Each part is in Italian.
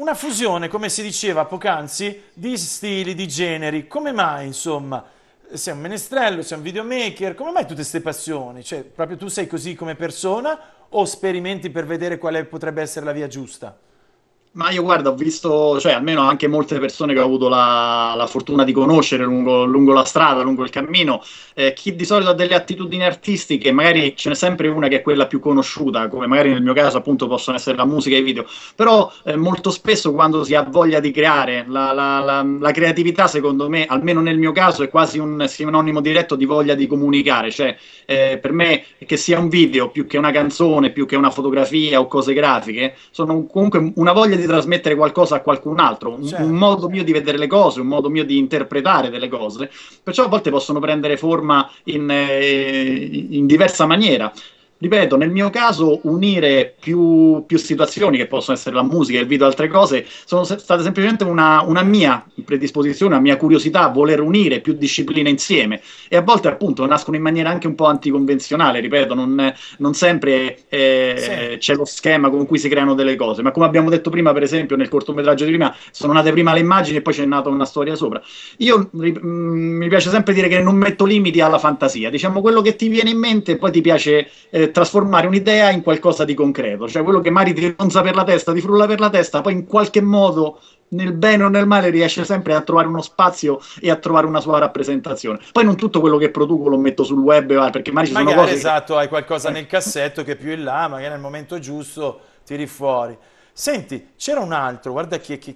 Una fusione, come si diceva poc'anzi, di stili, di generi. Come mai, insomma? Sei un menestrello, sei un videomaker, come mai tutte queste passioni? Cioè, proprio tu sei così come persona o sperimenti per vedere quale potrebbe essere la via giusta? Ma io guarda, ho visto, cioè almeno anche molte persone che ho avuto la, la fortuna di conoscere lungo, lungo, la strada, lungo il cammino, eh, chi di solito ha delle attitudini artistiche, magari ce n'è sempre una che è quella più conosciuta, come magari nel mio caso appunto possono essere la musica e i video, però eh, molto spesso quando si ha voglia di creare, la, la, la, creatività secondo me, almeno nel mio caso, è quasi un sinonimo diretto di voglia di comunicare, cioè eh, per me che sia un video più che una canzone, più che una fotografia o cose grafiche, sono comunque una voglia di di trasmettere qualcosa a qualcun altro, un, certo. un, modo mio di vedere le cose, un modo mio di interpretare delle cose, perciò a volte possono prendere forma in, eh, in diversa maniera ripeto, nel mio caso unire più, più, situazioni che possono essere la musica, il video, altre cose, sono se- state semplicemente una, una, mia predisposizione, una mia curiosità, voler unire più discipline insieme e a volte appunto nascono in maniera anche un po' anticonvenzionale, ripeto, non, non sempre eh, sì. c'è lo schema con cui si creano delle cose, ma come abbiamo detto prima, per esempio, nel cortometraggio di prima sono nate prima le immagini e poi c'è nata una storia sopra. Io ri- mm, mi piace sempre dire che non metto limiti alla fantasia, diciamo quello che ti viene in mente e poi ti piace eh, trasformare un'idea in qualcosa di concreto, cioè quello che Mari ti ronza per la testa, ti frulla per la testa, poi in qualche modo nel bene o nel male riesce sempre a trovare uno spazio e a trovare una sua rappresentazione. Poi non tutto quello che produco lo metto sul web, eh, perché magari ci magari, sono cose... Esatto, che... hai qualcosa nel cassetto che più in là, magari nel momento giusto tiri fuori. Senti, c'era un altro, guarda che, che,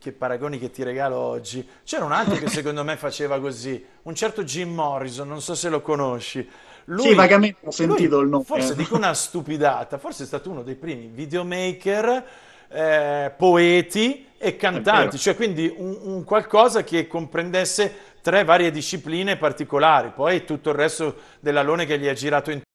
che paragoni che ti regalo oggi, c'era un altro che secondo me faceva così, un certo Jim Morrison, non so se lo conosci, lui, sì, vagamente ho sentito lui, il nome. Forse dico una stupidata, forse è stato uno dei primi videomaker, eh, poeti e cantanti, cioè quindi un, un qualcosa che comprendesse tre varie discipline particolari, poi tutto il resto dell'alone che gli ha girato intorno.